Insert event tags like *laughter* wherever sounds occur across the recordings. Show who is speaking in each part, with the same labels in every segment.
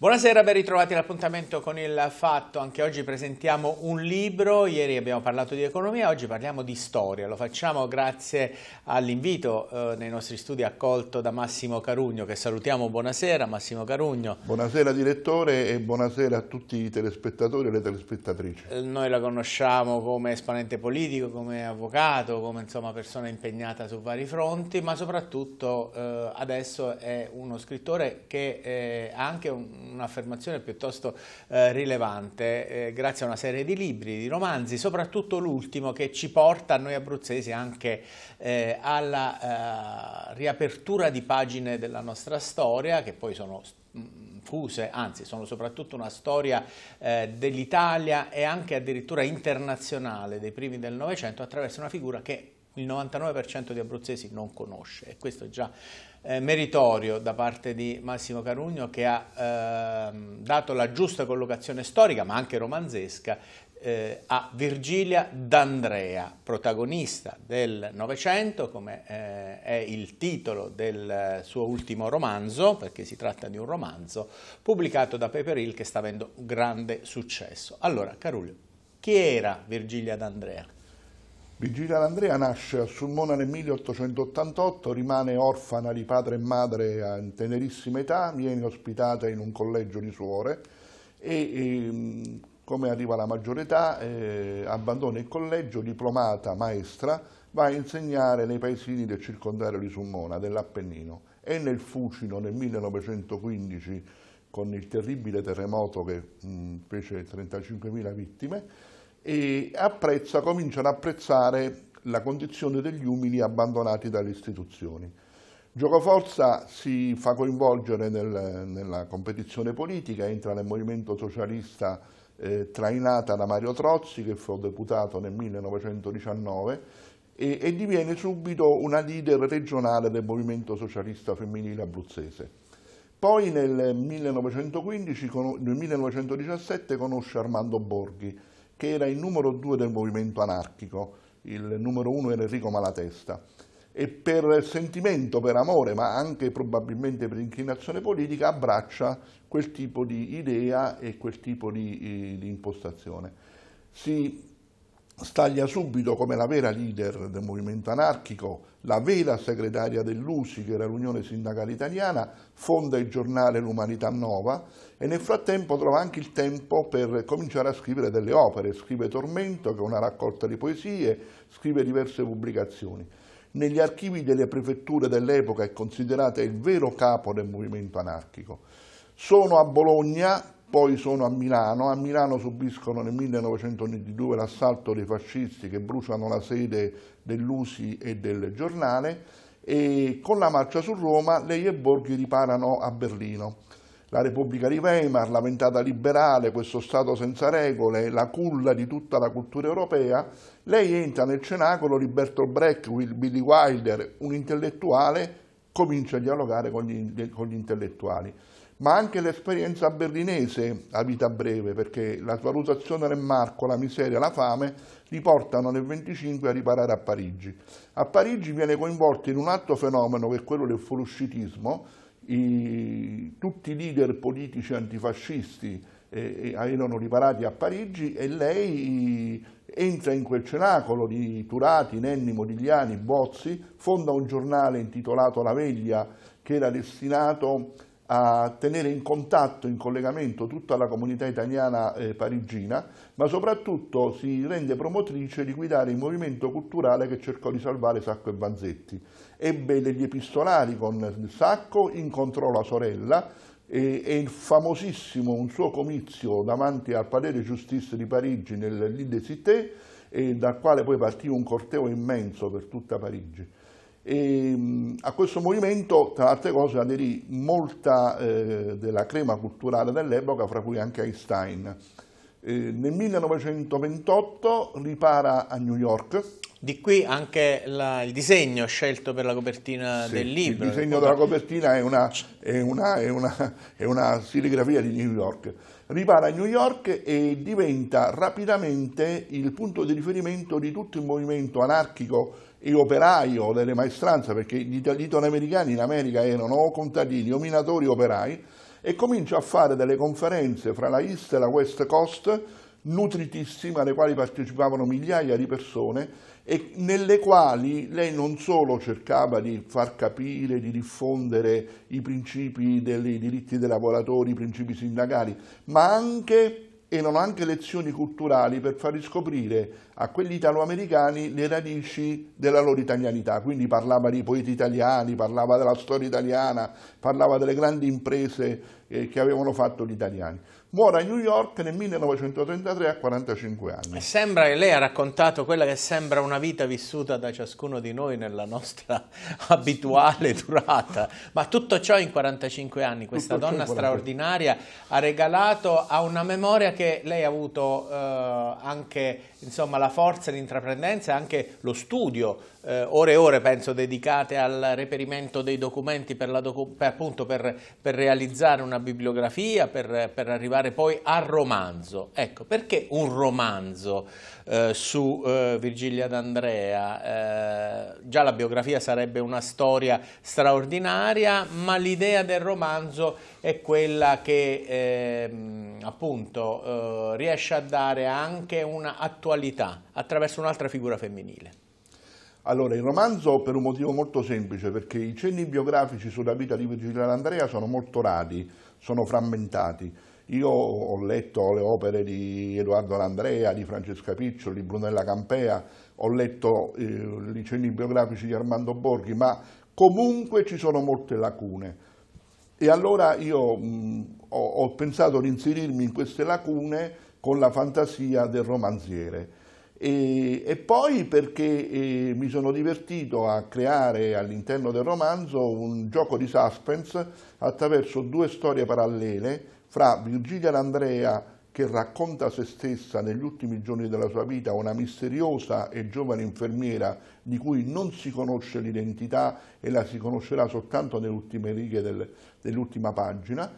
Speaker 1: Buonasera, ben ritrovati all'appuntamento con il Fatto. Anche oggi presentiamo un libro, ieri abbiamo parlato di economia, oggi parliamo di storia. Lo facciamo grazie all'invito eh, nei nostri studi accolto da Massimo Carugno, che salutiamo. Buonasera Massimo Carugno. Buonasera
Speaker 2: direttore e buonasera a tutti i telespettatori e le telespettatrici.
Speaker 1: Eh, noi la conosciamo come esponente politico, come avvocato, come insomma, persona impegnata su vari fronti, ma soprattutto eh, adesso è uno scrittore che eh, ha anche un un'affermazione piuttosto eh, rilevante, eh, grazie a una serie di libri, di romanzi, soprattutto l'ultimo che ci porta a noi abruzzesi anche eh, alla eh, riapertura di pagine della nostra storia, che poi sono mm, fuse, anzi sono soprattutto una storia eh, dell'Italia e anche addirittura internazionale dei primi del Novecento attraverso una figura che il 99% di abruzzesi non conosce e questo è già eh, meritorio da parte di Massimo Carugno che ha eh, dato la giusta collocazione storica ma anche romanzesca eh, a Virgilia d'Andrea, protagonista del Novecento, come eh, è il titolo del eh, suo ultimo romanzo, perché si tratta di un romanzo, pubblicato da Paper Hill che sta avendo grande successo. Allora, Carugno, chi era Virgilia d'Andrea?
Speaker 2: Virginia D'Andrea nasce a Sulmona nel 1888, rimane orfana di padre e madre a tenerissima età, viene ospitata in un collegio di suore e, e ehm, come arriva la maggiore età eh, abbandona il collegio, diplomata maestra, va a insegnare nei paesini del circondario di Sulmona, dell'Appennino. È nel Fucino nel 1915, con il terribile terremoto che mh, fece 35.000 vittime, e apprezza, cominciano ad apprezzare la condizione degli umili abbandonati dalle istituzioni. Giocoforza si fa coinvolgere nel, nella competizione politica, entra nel movimento socialista eh, trainata da Mario Trozzi che fu deputato nel 1919 e, e diviene subito una leader regionale del movimento socialista femminile abruzzese. Poi nel, 1915, nel 1917 conosce Armando Borghi, che era il numero due del movimento anarchico, il numero uno era Enrico Malatesta. E per sentimento, per amore, ma anche probabilmente per inclinazione politica, abbraccia quel tipo di idea e quel tipo di, eh, di impostazione. Si staglia subito come la vera leader del movimento anarchico, la vera segretaria dell'USI, che era l'Unione Sindacale Italiana, fonda il giornale L'Umanità Nova e nel frattempo trova anche il tempo per cominciare a scrivere delle opere. Scrive Tormento, che è una raccolta di poesie, scrive diverse pubblicazioni. Negli archivi delle prefetture dell'epoca è considerata il vero capo del movimento anarchico. Sono a Bologna poi sono a Milano, a Milano subiscono nel 1922 l'assalto dei fascisti che bruciano la sede dell'Usi e del giornale e con la marcia su Roma lei e Borghi riparano a Berlino. La Repubblica di Weimar, la ventata liberale, questo Stato senza regole, la culla di tutta la cultura europea, lei entra nel cenacolo di Bertolt Brecht, Billy Wilder, un intellettuale, comincia a dialogare con gli, con gli intellettuali ma anche l'esperienza berlinese a vita breve, perché la sua valutazione del marco, la miseria, la fame li portano nel 25 a riparare a Parigi. A Parigi viene coinvolto in un altro fenomeno che è quello del fuoriuscitismo, I, tutti i leader politici antifascisti eh, eh erano riparati a Parigi e lei eh, entra in quel cenacolo di Turati, Nenni, Modigliani, Bozzi, fonda un giornale intitolato La Veglia che era destinato a tenere in contatto, in collegamento tutta la comunità italiana eh, parigina, ma soprattutto si rende promotrice di guidare il movimento culturale che cercò di salvare Sacco e Vanzetti. Ebbe degli epistolari con Sacco, incontrò la sorella e, e il famosissimo un suo comizio davanti al Palais de Justice di Parigi nell'Île de Cité, dal quale poi partì un corteo immenso per tutta Parigi. E ehm, a questo movimento, tra altre cose, aderì molta eh, della crema culturale dell'epoca, fra cui anche Einstein. Eh, nel 1928 ripara a New York. Di
Speaker 1: qui anche la, il disegno scelto per la copertina sì, del libro. Il disegno della
Speaker 2: copertina è una, è, una, è, una, è una siligrafia di New York ripara a New York e diventa rapidamente il punto di riferimento di tutto il movimento anarchico e operaio delle maestranze, perché gli italoamericani in America erano o contadini o minatori operai, e comincia a fare delle conferenze fra la East e la West Coast nutritissime alle quali partecipavano migliaia di persone e nelle quali lei non solo cercava di far capire, di diffondere i principi dei diritti dei lavoratori, i principi sindacali, ma anche erano anche lezioni culturali per far riscoprire a quegli italoamericani le radici della loro italianità, quindi parlava di poeti italiani, parlava della storia italiana, parlava delle grandi imprese eh, che avevano fatto gli italiani. Muore a New York nel 1933 a 45 anni. Sembra
Speaker 1: che lei ha raccontato quella che sembra una vita vissuta da ciascuno di noi nella nostra *laughs* abituale durata, ma tutto ciò in 45 anni, questa tutto donna straordinaria ha regalato a una memoria che lei ha avuto eh, anche insomma, la forza, l'intraprendenza e anche lo studio eh, ore e ore penso dedicate al reperimento dei documenti per, docu per, appunto, per, per realizzare una una bibliografia per, per, arrivare poi al romanzo. Ecco, perché un romanzo eh, su eh, Virgilia d'Andrea? Eh, già la biografia sarebbe una storia straordinaria, ma l'idea del romanzo è quella che ehm, appunto eh, riesce a dare anche un'attualità attraverso un'altra figura femminile.
Speaker 2: Allora, il romanzo per un motivo molto semplice, perché i cenni biografici sulla vita di Virgilio D'Andrea sono molto rari sono frammentati. Io ho letto le opere di Edoardo Landrea, di Francesca Piccioli, di Brunella Campea, ho letto eh, i cenni biografici di Armando Borghi, ma comunque ci sono molte lacune. E allora io mh, mm, ho, ho pensato di inserirmi in queste lacune con la fantasia del romanziere e, e, poi perché eh, mi sono divertito a creare all'interno del romanzo un gioco di suspense attraverso due storie parallele fra Virgilia D'Andrea che racconta se stessa negli ultimi giorni della sua vita una misteriosa e giovane infermiera di cui non si conosce l'identità e la si conoscerà soltanto nelle ultime righe del, dell'ultima pagina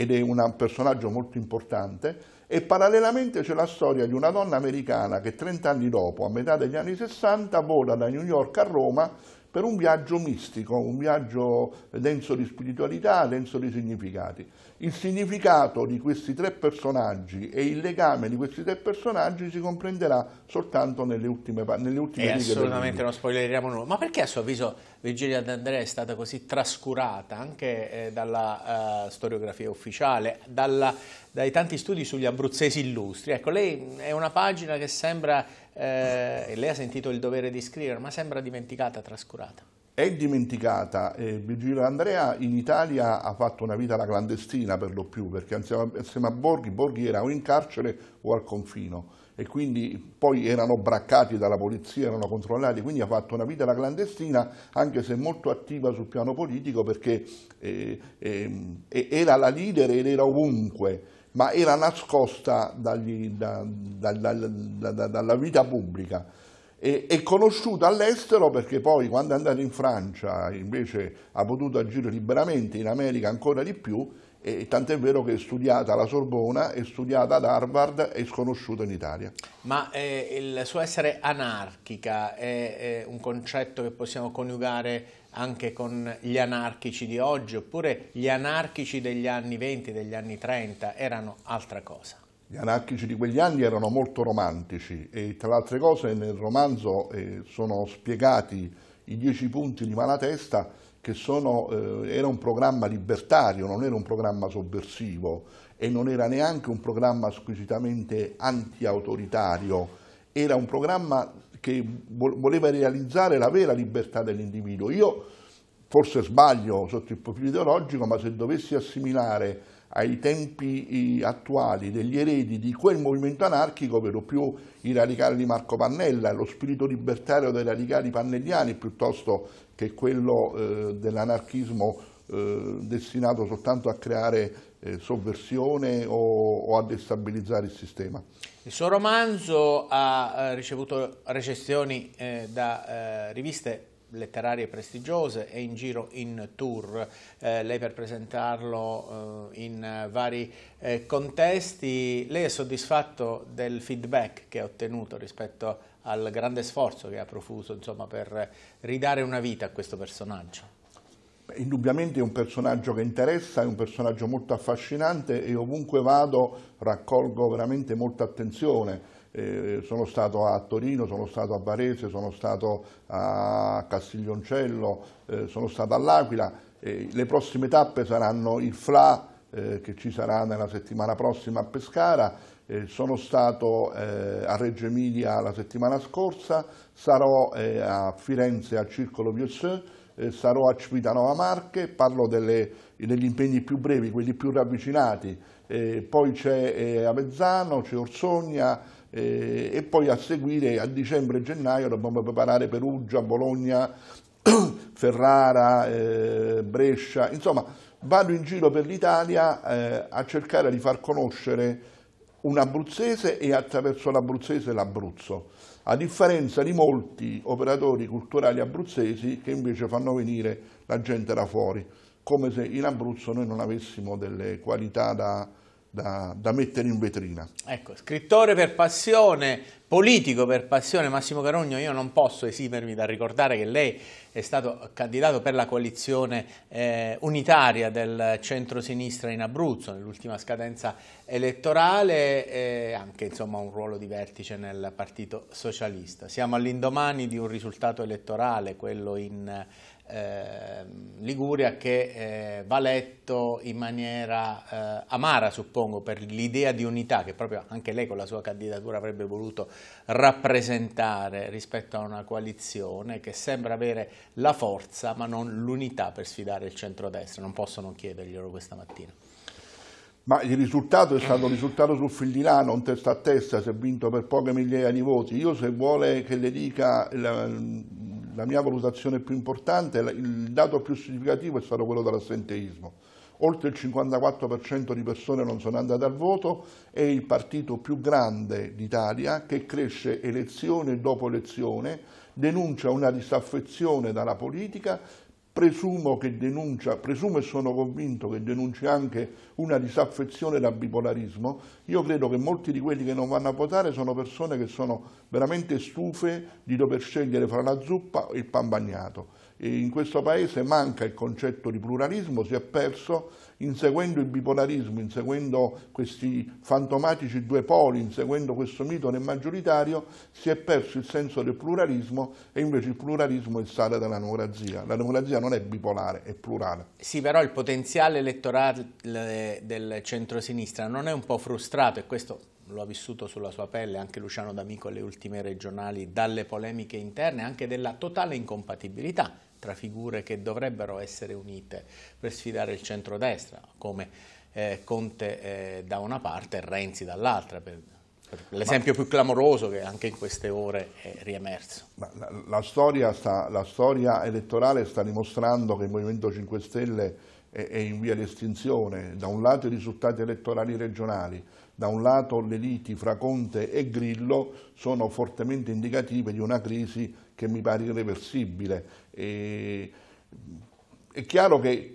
Speaker 2: ed è un personaggio molto importante, e parallelamente c'è la storia di una donna americana che 30 anni dopo, a metà degli anni 60, vola da New York a Roma per un viaggio mistico, un viaggio denso di spiritualità, denso di significati. Il significato di questi tre personaggi e il legame di questi tre personaggi si comprenderà soltanto nelle ultime, nelle e eh, Assolutamente
Speaker 1: non spoileriamo nulla. Ma perché a suo avviso Virgilia D'Andrea è stata così trascurata anche eh, dalla eh, storiografia ufficiale, dalla, dai tanti studi sugli abruzzesi illustri. Ecco, lei è una pagina che sembra, eh, lei ha sentito il dovere di scrivere, ma sembra dimenticata, trascurata.
Speaker 2: È dimenticata. Eh, Virgilio D'Andrea in Italia ha fatto una vita alla clandestina per lo più, perché insieme a Borghi, Borghi era o in carcere o al confino e quindi poi erano braccati dalla polizia, erano controllati, quindi ha fatto una vita da clandestina anche se molto attiva sul piano politico perché eh, eh, era la leader ed era ovunque, ma era nascosta dagli, da, da, da, dalla vita pubblica. E, è conosciuta all'estero perché poi quando è andata in Francia invece ha potuto agire liberamente, in America ancora di più, e tant'è vero che è studiata alla Sorbona, è studiata ad Harvard e sconosciuta in Italia.
Speaker 1: Ma eh, il suo essere anarchica è, è, un concetto che possiamo coniugare anche con gli anarchici di oggi oppure gli anarchici degli anni 20, degli anni 30 erano altra cosa?
Speaker 2: Gli anarchici di quegli anni erano molto romantici e tra le altre cose nel romanzo eh, sono spiegati i dieci punti di Malatesta che sono, eh, era un programma libertario, non era un programma sovversivo e non era neanche un programma squisitamente anti-autoritario, era un programma che voleva realizzare la vera libertà dell'individuo. Io forse sbaglio sotto il profilo ideologico, ma se dovessi assimilare ai tempi attuali degli eredi di quel movimento anarchico, per lo più i radicali di Marco Pannella, lo spirito libertario dei radicali pannelliani piuttosto che quello eh, dell'anarchismo eh, destinato soltanto a creare eh, sovversione o, o, a destabilizzare il sistema.
Speaker 1: Il suo romanzo ha eh, ricevuto recensioni eh, da eh, riviste letterarie prestigiose, e in giro in tour, eh, lei per presentarlo eh, in vari eh, contesti. Lei è soddisfatto del feedback che ha ottenuto rispetto al grande sforzo che ha profuso insomma, per ridare una vita a questo
Speaker 2: personaggio? Indubbiamente è un personaggio che interessa, è un personaggio molto affascinante e ovunque vado raccolgo veramente molta attenzione eh, sono stato a Torino, sono stato a Varese, sono stato a Castiglioncello, eh, sono stato all'Aquila, eh, le prossime tappe saranno il FLA eh, che ci sarà nella settimana prossima a Pescara, eh, sono stato eh, a Reggio Emilia la settimana scorsa, sarò a Firenze al Circolo Vieux, sarò a Civitanova Marche, parlo delle, degli impegni più brevi, quelli più ravvicinati, poi c'è Avezzano, c'è Orsogna, eh, e poi a seguire a dicembre e gennaio dobbiamo preparare Perugia, Bologna, *clears throat* Ferrara, eh, Brescia, insomma vado in giro per l'Italia eh, a cercare di far conoscere un abruzzese e attraverso l'abruzzese l'Abruzzo, a differenza di molti operatori culturali abruzzesi che invece fanno venire la gente da fuori, come se in Abruzzo noi non avessimo delle qualità da, da, da, mettere in vetrina.
Speaker 1: Ecco, scrittore per passione, politico per passione, Massimo Carogno, io non posso esimermi dal ricordare che lei è stato candidato per la coalizione eh, unitaria del centro-sinistra in Abruzzo nell'ultima scadenza elettorale e eh, anche insomma un ruolo di vertice nel Partito Socialista. Siamo all'indomani di un risultato elettorale, quello in eh, Liguria che eh, va letto in maniera eh, amara, suppongo, per l'idea di unità che proprio anche lei con la sua candidatura avrebbe voluto rappresentare rispetto a una coalizione che sembra avere la forza ma non l'unità per sfidare il centrodestra. Non posso non chiederglielo questa mattina.
Speaker 2: Ma il risultato è stato un risultato sul fil di lano, un testa a testa, si è vinto per poche migliaia di voti. Io se vuole che le dica la mia valutazione più importante, il dato più significativo è stato quello dell'assenteismo. Oltre il 54% di persone non sono andate al voto, è il partito più grande d'Italia che cresce elezione dopo elezione, denuncia una disaffezione dalla politica presumo che denuncia, presumo e sono convinto che denunci anche una disaffezione da bipolarismo, io credo che molti di quelli che non vanno a votare sono persone che sono veramente stufe di dover scegliere fra la zuppa e il pan bagnato in questo paese manca il concetto di pluralismo, si è perso inseguendo il bipolarismo, inseguendo questi fantomatici due poli, inseguendo questo mito nel maggioritario, si è perso il senso del pluralismo e invece il pluralismo è il sale della democrazia. La democrazia non è bipolare, è plurale.
Speaker 1: Sì, però il potenziale elettorale del centrosinistra non è un po' frustrato e questo lo ha vissuto sulla sua pelle anche Luciano D'Amico alle ultime regionali, dalle polemiche interne, anche della totale incompatibilità tra figure che dovrebbero essere unite per sfidare il centrodestra, come eh, Conte eh, da una parte e Renzi dall'altra, per, per l'esempio più clamoroso che anche in queste ore è riemerso.
Speaker 2: La, la, storia sta, la storia elettorale sta dimostrando che il Movimento 5 Stelle è in via di estinzione, da un lato i risultati elettorali regionali, da un lato le liti fra Conte e Grillo sono fortemente indicative di una crisi che mi pare irreversibile. E, è chiaro che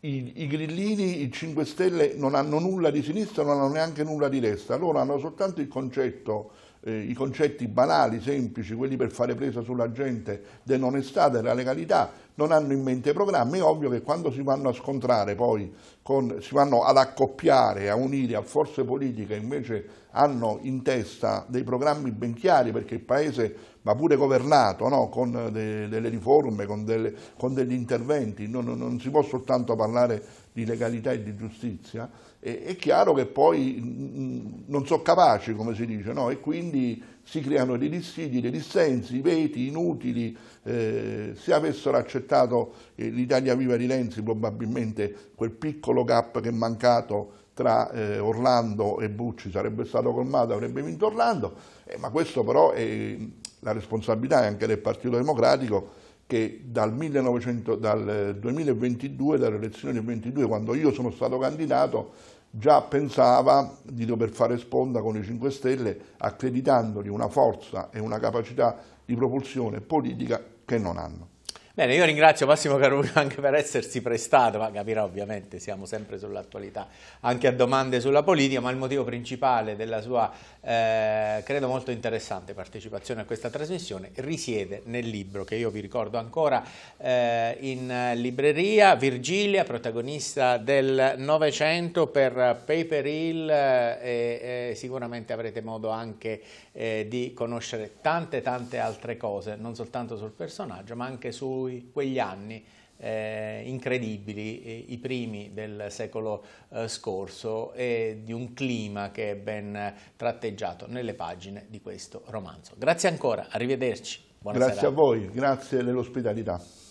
Speaker 2: i, i, grillini, i 5 Stelle non hanno nulla di sinistra, non hanno neanche nulla di destra, loro hanno soltanto il concetto eh, i concetti banali, semplici, quelli per fare presa sulla gente dell'onestà, della legalità, non hanno in mente programmi, è ovvio che quando si vanno a scontrare poi, con, si vanno ad accoppiare, a unire a forze politiche invece hanno in testa dei programmi ben chiari perché il Paese va pure governato no? con eh, de, delle riforme, con, delle, con, degli interventi, non, non si può soltanto parlare di legalità e di giustizia, è, chiaro che poi mm, non sono capaci, come si dice, no? e quindi si creano dei dissidi, dei dissensi, veti inutili. Eh, se avessero accettato eh, l'Italia Viva di Renzi, probabilmente quel piccolo gap che è mancato tra eh, Orlando e Bucci sarebbe stato colmato, avrebbe vinto Orlando, eh, ma questo però è la responsabilità anche del Partito Democratico che dal, 1900, dal 2022, eh, dalle elezioni del 2022, quando io sono stato candidato, già pensava di dover fare sponda con i 5 Stelle, accreditandogli una forza e una capacità di propulsione politica che non hanno.
Speaker 1: Bene, io ringrazio Massimo Caruglio *laughs* anche per essersi prestato, ma capirà ovviamente, siamo sempre sull'attualità, anche a domande sulla politica, ma il motivo principale della sua, eh, credo molto interessante, partecipazione a questa trasmissione risiede nel libro che io vi ricordo ancora eh, in libreria, Virgilia, protagonista del Novecento per Paper Hill eh, e sicuramente avrete modo anche eh, di conoscere tante tante altre cose, non soltanto sul personaggio ma anche su cui quegli anni eh, incredibili, eh, i primi del secolo eh, scorso, e di un clima che è ben tratteggiato nelle pagine di questo romanzo. Grazie ancora, arrivederci.
Speaker 2: Buona grazie serata. a voi, grazie dell'ospitalità.